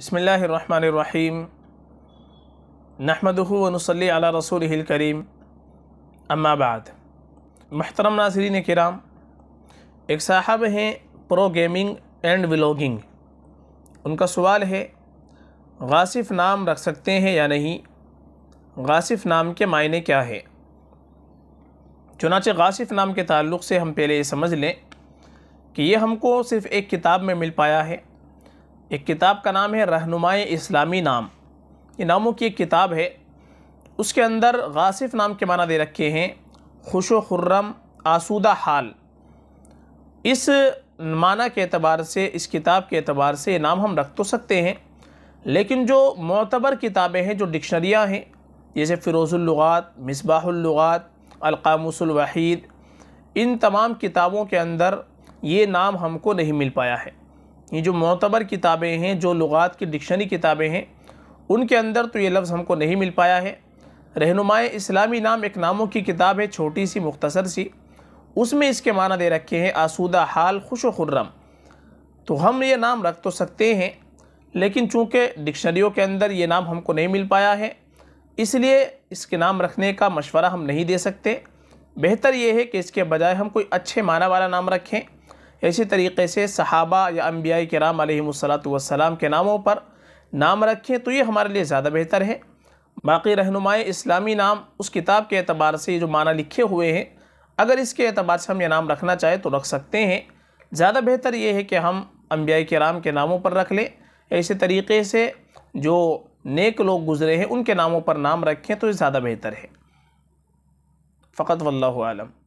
बसमीम नहमदनसली अला रसूल करीम अम्माबाद महतरम नासरीन कराम एक साहब हैं प्रो गेमिंग एंड व्लॉगिंग उनका सवाल है गासिफ नाम रख सकते हैं या नहीं गासिफ नाम के मायने क्या है चुनाचे गासिफ नाम के ताल्लुक़ से हम पहले ये समझ लें कि ये हमको सिर्फ़ एक किताब में मिल पाया है एक किताब का नाम है रहनुमाए इस्लामी नाम ये नामों की एक किताब है उसके अंदर गासिफ नाम के माना दे रखे हैं खुश खुर्रम आसूदा हाल इस माना के अतबार से इस किताब के अतबार से नाम हम रख तो सकते हैं लेकिन जो मोतबर किताबें हैं जो डिक्शनरियाँ हैं जैसे फ़िरोज़ुल्लुगात मिसबाहुल्लुगात अलकामुसलवाहीद इन तमाम किताबों के अंदर ये नाम हमको नहीं मिल पाया है ये जो मोतबर किताबें हैं जो लुगात की डिक्शनरी किताबें हैं उनके अंदर तो ये लफ्ज़ हमको नहीं मिल पाया है रहनुमाए इस्लामी नाम एक नामों की किताब है छोटी सी मुख्तसर सी उसमें इसके माना दे रखे हैं आसूदा हाल खुश खुर्रम तो हम ये नाम रख तो सकते हैं लेकिन चूँकि डिक्शनरियों के अंदर ये नाम हमको नहीं मिल पाया है इसलिए इसके नाम रखने का मशवरा हम नहीं दे सकते बेहतर ये है कि इसके बजाय हम कोई अच्छे माना वाला नाम रखें इसी तरीके से सहाबा या अम्बिया कराम वसलाम के नामों पर नाम रखें तो ये हमारे लिए ज़्यादा बेहतर है बाकी रहनुमाए इस्लामी नाम उस किताब के अतबार से जो माना लिखे हुए हैं अगर इसके अतबार से हम ये नाम रखना चाहें तो रख सकते हैं ज़्यादा बेहतर ये है कि हम अम्बिया राम के नामों पर रख लें ऐसे तरीके से जो नेक लोग गुज़रे हैं उनके नामों पर नाम रखें तो ये ज़्यादा बेहतर है फ़कत वल्लम